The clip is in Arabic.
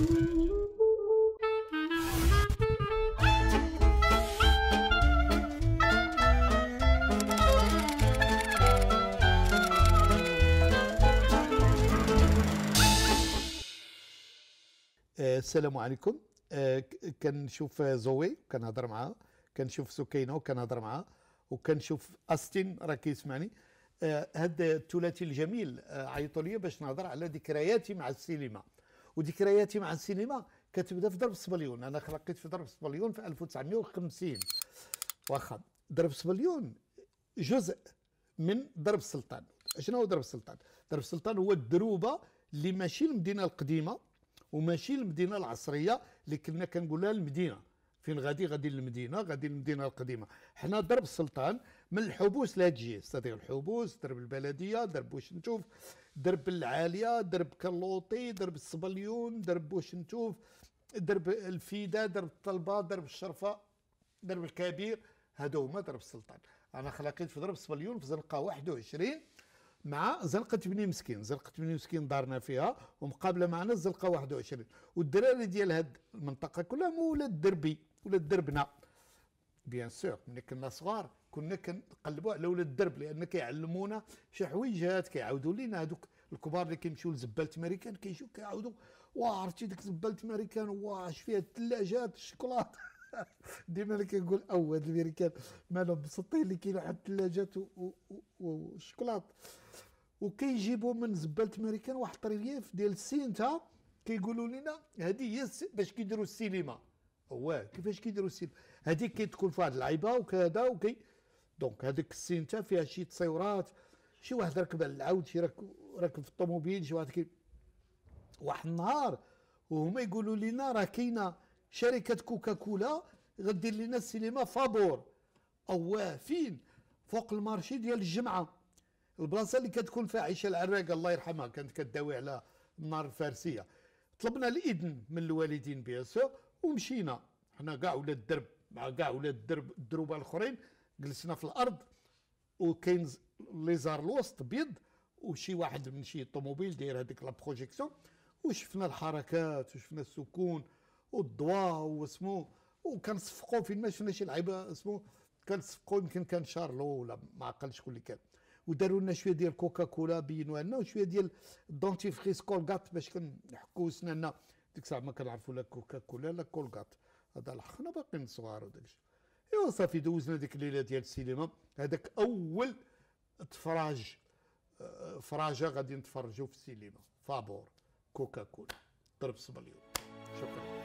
آه، السلام عليكم آه، كنشوف زوي كنهضر معاها كنشوف سكينه وكنهضر معاها وكنشوف استين راه كيسمعني هذا آه، الثلاثي الجميل عيطوا لي باش نهضر على ذكرياتي مع السينما وذكرياتي مع السينما كتبدا في درب سبليون انا خلقت في درب سبليون في 1950 واخا درب سبليون جزء من درب السلطان شنو هو درب السلطان درب السلطان هو الدروبه اللي ماشي المدينه القديمه وماشي المدينه العصريه اللي كنا كنقولها المدينه فين غادي غادي للمدينه غادي للمدينه القديمه حنا درب السلطان من الحبوس لا تجي استاذ الحبوس درب البلديه درب نشوف درب العاليه درب كلوطي درب الصبليون درب نشوف درب الفيده درب الطلبه درب الشرفه درب الكبير هادو هما درب السلطان انا خلقيت في درب الصبليون في زنقه 21 مع زنقة بني مسكين زنقة بني مسكين دارنا فيها ومقابلة معنا الزنقة 21 والدراري ديال هاد المنطقة كلها مولد دربي ولاد دربنا بيان سور ملي كنا صغار كنا كنقلبوا على ولاد الدرب لان كيعلمونا شي حويجات كيعاودوا لينا هذوك الكبار اللي كيمشيو لزباله امريكان كيجيو كيعاودوا واه عرفتي ديك زباله امريكان واه اش فيها الثلاجات الشوكولات ديما اللي كنقول او هاد الامريكان مالهم بسطين اللي كاين واحد الثلاجات والشوكولات وكيجيبوا من زباله امريكان واحد الطريف ديال السينتا كيقولوا لنا هذه هي باش كيديروا السينما واه كيفاش كيديروا السين هذيك كتكون فيها اللعيبه وكذا وكي دونك هذيك تاع فيها شي تصيرات شي واحد ركب على العود شي ركب ركب في الطوموبيل شي واحد كي واحد النهار وهما يقولوا لنا راه كاينه شركه كوكا كولا غدير لنا السينما فابور او فين فوق المارشي ديال الجمعه البلاصه اللي كتكون فيها عيشه العراق الله يرحمها كانت كداوي على النار الفارسيه طلبنا الاذن من الوالدين بيان سور ومشينا حنا كاع ولاد الدرب مع كاع ولاد الدرب الدروبه الاخرين جلسنا في الارض وكاين ليزار الوسط بيض وشي واحد من شي طوموبيل داير هذيك لا بروجيكسيون وشفنا الحركات وشفنا السكون والضواء واسمو وكنصفقوا فين ما شفنا شي لعيبه اسمو كنصفقوا يمكن كان شارلو ولا ما عقلش شكون اللي كان وداروا لنا شويه ديال كوكا كولا بينوا لنا وشويه ديال دونتيفريس كولغات باش كنحكوا سناننا ديك الساعه ما كنعرفوا لا كوكا كولا لا كولغات هذا لحقنا باقيين صغار وداك الشيء ايوا صافي دوزنا ديك الليله ديال السينما هذاك اول تفراج آه، فراجه غادي نتفرجوا في السينما فابور كوكا كولا ضرب صبليون شكرا